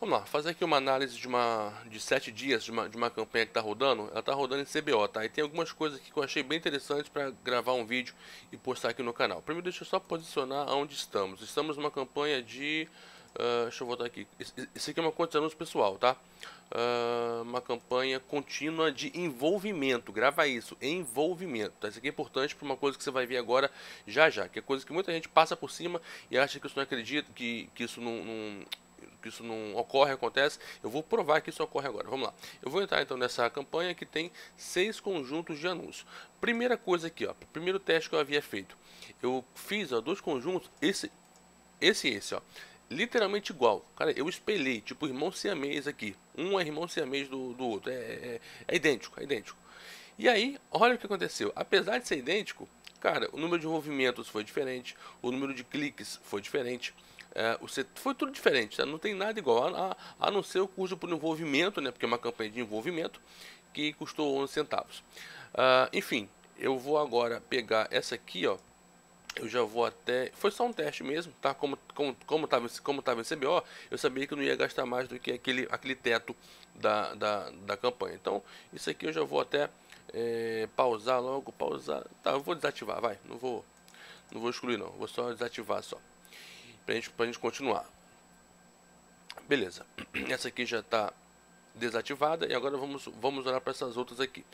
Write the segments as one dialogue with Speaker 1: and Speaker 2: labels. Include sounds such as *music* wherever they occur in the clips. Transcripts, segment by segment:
Speaker 1: Vamos lá, fazer aqui uma análise de uma de sete dias de uma, de uma campanha que está rodando. Ela está rodando em CBO, tá? E tem algumas coisas aqui que eu achei bem interessantes para gravar um vídeo e postar aqui no canal. Primeiro, deixa eu só posicionar aonde estamos. Estamos numa campanha de... Uh, deixa eu voltar aqui. Isso aqui é uma conta de anúncio pessoal, tá? Uh, uma campanha contínua de envolvimento. Grava isso, envolvimento. Tá? Isso aqui é importante para uma coisa que você vai ver agora já já, que é coisa que muita gente passa por cima e acha que isso não acredita, que, que isso não, não que isso não ocorre, acontece. Eu vou provar que isso ocorre agora. Vamos lá. Eu vou entrar então nessa campanha que tem seis conjuntos de anúncios. Primeira coisa aqui, ó, primeiro teste que eu havia feito. Eu fiz ó, dois conjuntos, esse esse e esse, ó literalmente igual. Cara, eu espelhei, tipo, irmão siamês aqui. Um é irmão siamês do, do outro. É, é, é, idêntico, é idêntico. E aí, olha o que aconteceu. Apesar de ser idêntico, cara, o número de movimentos foi diferente, o número de cliques foi diferente, é, foi tudo diferente, tá? não tem nada igual, a, a, não ser o custo por envolvimento, né? porque é uma campanha de envolvimento, que custou 11 centavos. Uh, enfim, eu vou agora pegar essa aqui, ó. Eu já vou até. Foi só um teste mesmo, tá? Como como como tava, como tava em CBO, eu sabia que não ia gastar mais do que aquele aquele teto da, da, da campanha. Então, isso aqui eu já vou até é, pausar logo, pausar. Tá, eu vou desativar, vai. Não vou não vou excluir não, vou só desativar só para gente, gente continuar. Beleza. *clears throat* Essa aqui já está desativada e agora vamos, vamos olhar para essas outras aqui.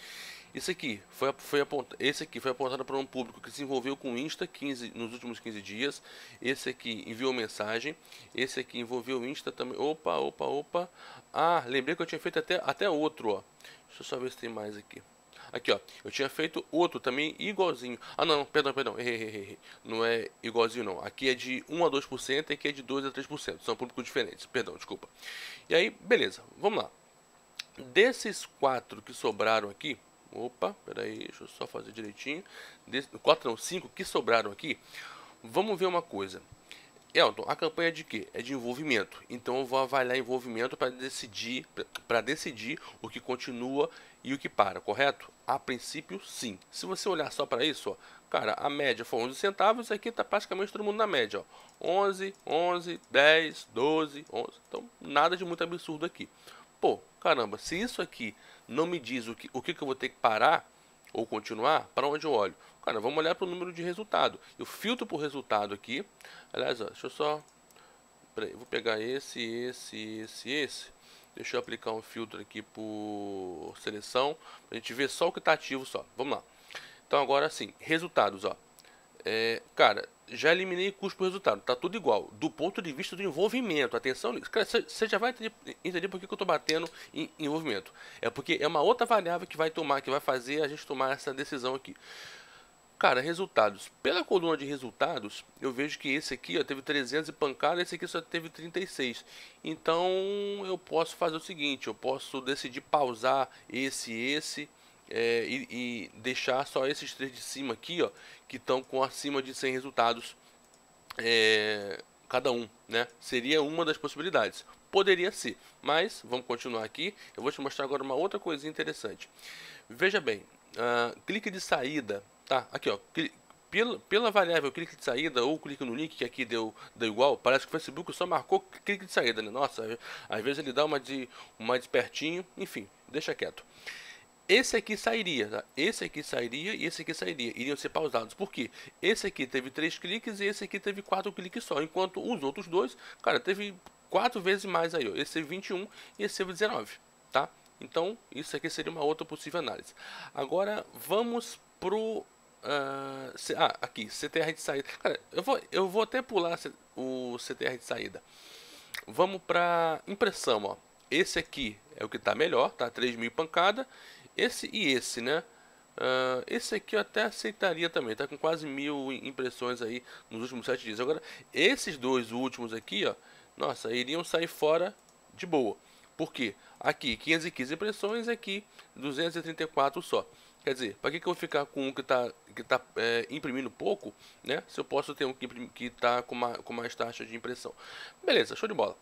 Speaker 1: Isso aqui foi, foi apontado, esse aqui foi apontado para um público que se envolveu com o Insta 15, nos últimos 15 dias. Esse aqui enviou mensagem. Esse aqui envolveu o Insta também. Opa, opa, opa. Ah, lembrei que eu tinha feito até, até outro, ó. Deixa eu só ver se tem mais aqui. Aqui, ó. Eu tinha feito outro também igualzinho. Ah, não. Perdão, perdão. Errei, errei, errei. Não é igualzinho, não. Aqui é de 1 a 2% e aqui é de 2 a 3%. São públicos diferentes. Perdão, desculpa. E aí, beleza. Vamos lá. Desses quatro que sobraram aqui, Opa, peraí, deixa eu só fazer direitinho. De, Quatro, não, Cinco que sobraram aqui. Vamos ver uma coisa. É, Elton, a campanha é de quê? É de envolvimento. Então eu vou avaliar envolvimento para decidir, para decidir o que continua e o que para, correto? A princípio, sim. Se você olhar só para isso, ó, cara, a média foi 11 centavos, aqui está praticamente todo mundo na média, ó. 11, 11, 10, 12, 11. Então, nada de muito absurdo aqui. Pô, caramba, se isso aqui não me diz o que, o que, que eu vou ter que parar, ou continuar, para onde eu olho? Cara, vamos olhar para o número de resultado. Eu filtro por resultado aqui. Aliás, ó, deixa eu só... Peraí, vou pegar esse, esse, esse, esse. Deixa eu aplicar um filtro aqui por seleção. a gente ver só o que está ativo só. Vamos lá. Então agora sim, resultados, ó. É, cara, já eliminei custo por resultado, tá tudo igual. Do ponto de vista do envolvimento, atenção, você já vai entender, entender por que, que eu tô batendo em envolvimento. É porque é uma outra variável que vai tomar, que vai fazer a gente tomar essa decisão aqui. Cara, resultados. Pela coluna de resultados, eu vejo que esse aqui ó, teve 300 e pancada, esse aqui só teve 36. Então, eu posso fazer o seguinte, eu posso decidir pausar esse e esse é, e, e, deixar só esses três de cima aqui, ó, que estão com acima de 100 resultados é, cada um, né? Seria uma das possibilidades. Poderia ser, mas vamos continuar aqui. Eu vou te mostrar agora uma outra coisinha interessante. Veja bem, uh, clique de saída, tá? Aqui, ó, pela, pela variável clique de saída ou clique no link que aqui deu, deu igual, parece que o Facebook só marcou clique de saída, né? Nossa, às vezes ele dá uma de, uma pertinho, enfim, deixa quieto esse aqui sairia, tá? Esse aqui sairia e esse aqui sairia. Iriam ser pausados. Por quê? Esse aqui teve três cliques e esse aqui teve quatro cliques só. Enquanto os outros dois, cara, teve quatro vezes mais aí. Ó. Esse teve 21 e esse teve 19, tá? Então, isso aqui seria uma outra possível análise. Agora, vamos pro... Uh, ah, aqui, CTR de saída. Cara, eu vou, eu vou até pular o CTR de saída. Vamos para impressão, ó. Esse aqui é o que está melhor, tá? 3.000 mil pancada. Esse e esse, né? Uh, esse aqui eu até aceitaria também, tá com quase mil impressões aí nos últimos sete dias. Agora, esses dois últimos aqui, ó, nossa, iriam sair fora de boa. Por quê? Aqui 515 impressões, aqui 234 só. Quer dizer, para que, que eu vou ficar com um que está que tá, é, imprimindo pouco, né? Se eu posso ter um que está com, com mais taxa de impressão. Beleza, show de bola.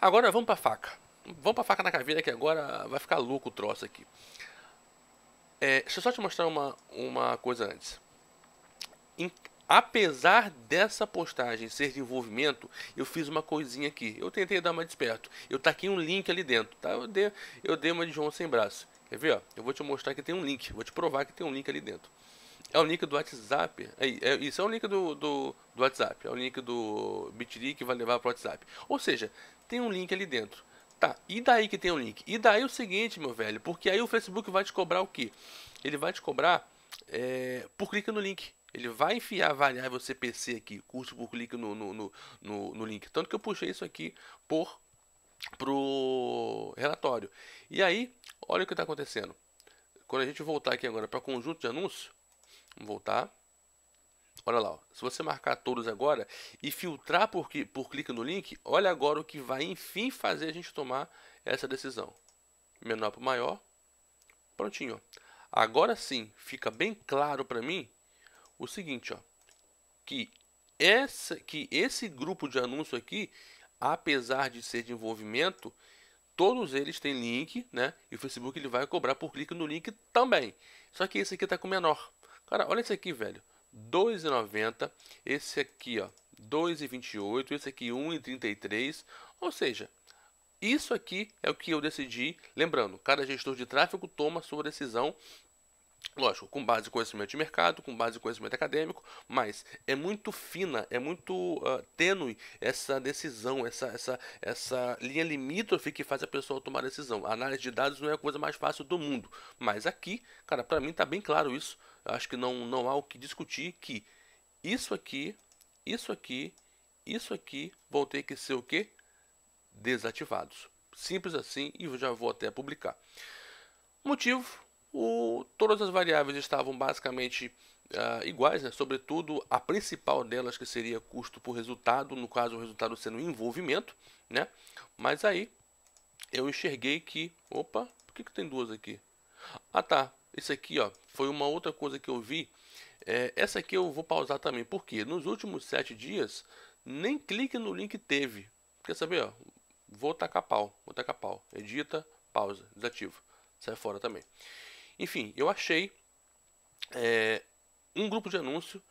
Speaker 1: Agora vamos para faca. Vamos para faca na caveira que agora vai ficar louco o troço aqui. É, deixa eu só te mostrar uma, uma coisa antes. apesar dessa postagem ser de envolvimento, eu fiz uma coisinha aqui. Eu tentei dar uma desperto. Eu taquei um link ali dentro, tá? Eu dei, eu dei uma de João sem braço. Quer ver? Ó? Eu vou te mostrar que tem um link. Vou te provar que tem um link ali dentro. É o link do WhatsApp. É, é, isso é o link do, do, do WhatsApp. É o link do Bitly que vai levar para o WhatsApp. Ou seja, tem um link ali dentro. Tá, e daí que tem o link? E daí o seguinte, meu velho, porque aí o Facebook vai te cobrar o quê? Ele vai te cobrar é, por clique no link. Ele vai enfiar a variável CPC aqui, custo por clique no, no, no, no, no link. Tanto que eu puxei isso aqui por pro relatório. E aí, olha o que está acontecendo. Quando a gente voltar aqui agora para conjunto de anúncios, vamos voltar. Olha lá, ó. se você marcar todos agora e filtrar por, por clique no link, olha agora o que vai enfim fazer a gente tomar essa decisão. Menor para maior, prontinho. Ó. Agora sim, fica bem claro para mim o seguinte, ó, que, essa, que esse grupo de anúncio aqui, apesar de ser de envolvimento, todos eles têm link, né? E o Facebook ele vai cobrar por clique no link também. Só que esse aqui está com menor. Cara, olha isso aqui, velho. 2,90, esse aqui ó, 2,28, esse aqui 1,33, ou seja, isso aqui é o que eu decidi, lembrando, cada gestor de tráfego toma sua decisão Lógico, com base em conhecimento de mercado, com base em conhecimento acadêmico, mas é muito fina, é muito uh, tênue essa decisão, essa, essa, essa linha limítrofe que faz a pessoa tomar a decisão. A análise de dados não é a coisa mais fácil do mundo, mas aqui, cara, para mim está bem claro isso acho que não, não há o que discutir que isso aqui, isso aqui, isso aqui vão ter que ser o que? Desativados. Simples assim e já vou até publicar. Motivo, o, todas as variáveis estavam basicamente uh, iguais, né? sobretudo a principal delas que seria custo por resultado, no caso o resultado sendo envolvimento, né? mas aí eu enxerguei que, opa, por que, que tem duas aqui? Ah tá, isso aqui, ó, foi uma outra coisa que eu vi. É, essa aqui eu vou pausar também, porque nos últimos sete dias, nem clique no link teve. Quer saber, ó? Vou tacar pau, vou tacar pau. Edita, pausa, desativa. Sai fora também. Enfim, eu achei é, um grupo de anúncio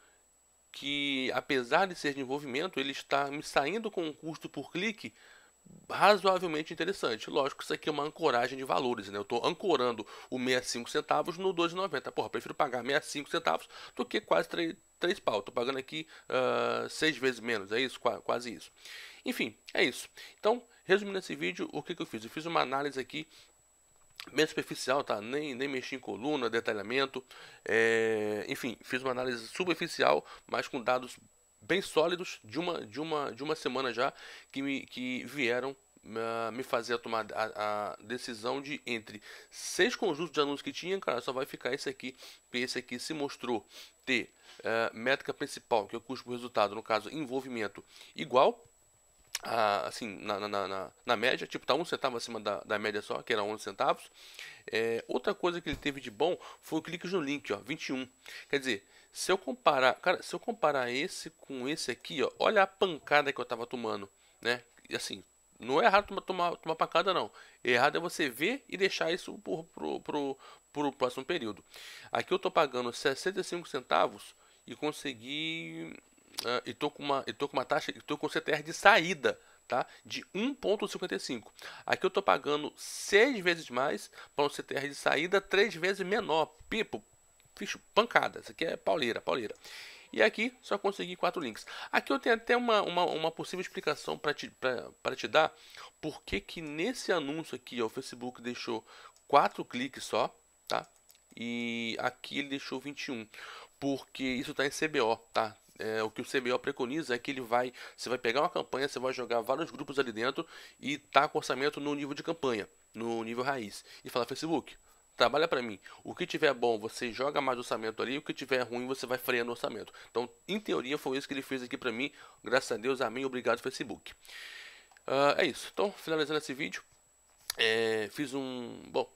Speaker 1: que, apesar de ser de envolvimento, ele está me saindo com um custo por clique razoavelmente interessante. Lógico, isso aqui é uma ancoragem de valores, né? Eu estou ancorando o 65 centavos no 12,90. Porra, prefiro pagar 65 centavos do que quase 3, 3 pau. Estou pagando aqui uh, ah, 6 vezes menos, é isso? Qu quase isso. Enfim, é isso. Então, resumindo esse vídeo, o que, que eu fiz? Eu fiz uma análise aqui bem superficial, tá? Nem, nem mexi em coluna, detalhamento, é... enfim, fiz uma análise superficial, mas com dados bem sólidos de uma, de uma, de uma semana já que, me, que vieram uh, me fazer tomar a, a, decisão de entre seis conjuntos de anúncios que tinha, cara, só vai ficar esse aqui, porque esse aqui se mostrou ter uh, métrica principal, que é o custo por resultado, no caso envolvimento, igual a, ah, assim, na, na, na, na, média, tipo, tá um centavo acima da, da média só, que era 11 centavos. É, outra coisa que ele teve de bom foi o clique no link, ó, 21. Quer dizer, se eu comparar, cara, se eu comparar esse com esse aqui, ó, olha a pancada que eu tava tomando, né? E assim, não é errado tomar, tomar, tomar pancada, não. É errado é você ver e deixar isso pro, pro, pro, pro próximo período. Aqui eu tô pagando 65 centavos e consegui uh, e tô com uma e tô com uma taxa, tô com CTR de saída, tá? De 1.55. Aqui eu tô pagando 6 vezes mais para um CTR de saída 3 vezes menor. Pipo, ficho, pancada. Isso aqui é pauleira, pauleira. E aqui só consegui quatro links. Aqui eu tenho até uma, uma, uma possível explicação para te, para te dar por que, que nesse anúncio aqui ó, o Facebook deixou quatro cliques só, tá? E aqui ele deixou 21, porque isso está em CBO, tá? é, o que o CBO preconiza é que ele vai, você vai pegar uma campanha, você vai jogar vários grupos ali dentro e tá com orçamento no nível de campanha, no nível raiz. E fala, Facebook, trabalha para mim. O que tiver bom, você joga mais orçamento ali, o que tiver ruim, você vai freando o orçamento. Então, em teoria, foi isso que ele fez aqui para mim. Graças a Deus, amém, obrigado, Facebook. Uh, é isso. Então, finalizando esse vídeo, é, fiz um. Bom,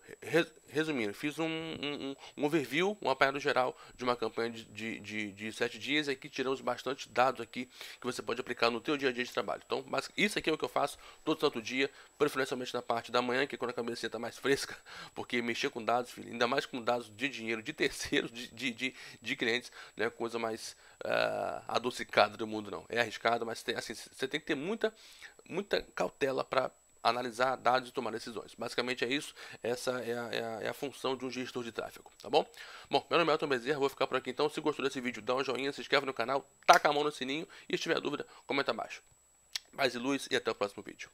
Speaker 1: resumindo, fiz um, um, um overview, um apanhado geral de uma campanha de, de, de, de sete dias e aqui tiramos bastante dados aqui que você pode aplicar no teu dia a dia de trabalho. Então, isso aqui é o que eu faço todo santo dia, preferencialmente na parte da manhã, que é quando a cabeça está mais fresca, *laughs* porque mexer com dados, filho, ainda mais com dados de dinheiro de terceiros, de, de, de, de clientes, não é coisa mais uh, adocicada do mundo, não. É arriscado, mas tem, assim, você tem que ter muita, muita cautela para analisar dados e tomar decisões. Basicamente é isso, essa é a, é a, é a função de um gestor de tráfego, tá bom? Bom, meu nome é Elton Bezerra, vou ficar por aqui então. Se gostou desse vídeo, dá um joinha, se inscreve no canal, taca a mão no sininho e se tiver dúvida, comenta abaixo. Mais e luz e até o próximo vídeo.